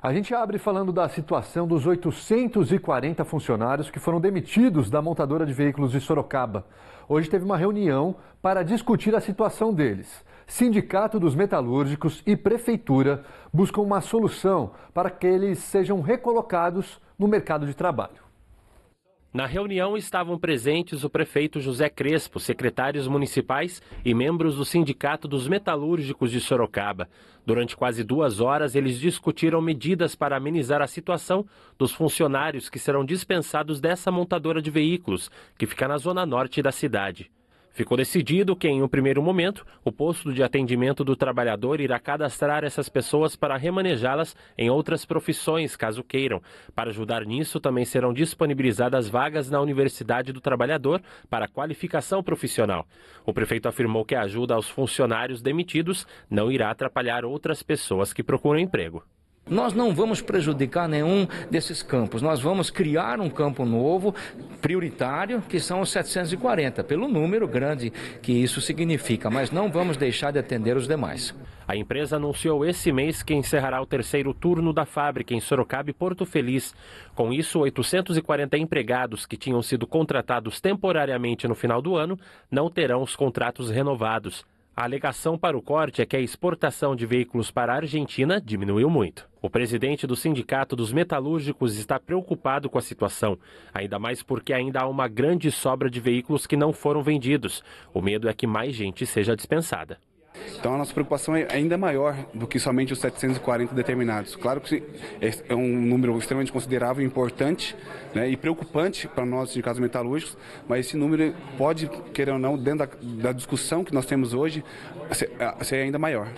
A gente abre falando da situação dos 840 funcionários que foram demitidos da montadora de veículos de Sorocaba. Hoje teve uma reunião para discutir a situação deles. Sindicato dos Metalúrgicos e Prefeitura buscam uma solução para que eles sejam recolocados no mercado de trabalho. Na reunião estavam presentes o prefeito José Crespo, secretários municipais e membros do Sindicato dos Metalúrgicos de Sorocaba. Durante quase duas horas, eles discutiram medidas para amenizar a situação dos funcionários que serão dispensados dessa montadora de veículos, que fica na zona norte da cidade. Ficou decidido que, em um primeiro momento, o posto de atendimento do trabalhador irá cadastrar essas pessoas para remanejá-las em outras profissões, caso queiram. Para ajudar nisso, também serão disponibilizadas vagas na Universidade do Trabalhador para qualificação profissional. O prefeito afirmou que a ajuda aos funcionários demitidos não irá atrapalhar outras pessoas que procuram emprego. Nós não vamos prejudicar nenhum desses campos. Nós vamos criar um campo novo, prioritário, que são os 740, pelo número grande que isso significa, mas não vamos deixar de atender os demais. A empresa anunciou esse mês que encerrará o terceiro turno da fábrica em Sorocaba e Porto Feliz. Com isso, 840 empregados que tinham sido contratados temporariamente no final do ano não terão os contratos renovados. A alegação para o corte é que a exportação de veículos para a Argentina diminuiu muito. O presidente do Sindicato dos Metalúrgicos está preocupado com a situação, ainda mais porque ainda há uma grande sobra de veículos que não foram vendidos. O medo é que mais gente seja dispensada. Então a nossa preocupação é ainda maior do que somente os 740 determinados. Claro que é um número extremamente considerável, importante né, e preocupante para nós, de casos metalúrgicos, mas esse número pode, querer ou não, dentro da, da discussão que nós temos hoje, ser, ser ainda maior.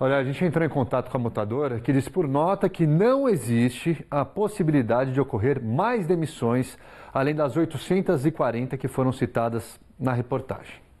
Olha, a gente entrou em contato com a montadora que diz por nota que não existe a possibilidade de ocorrer mais demissões além das 840 que foram citadas na reportagem.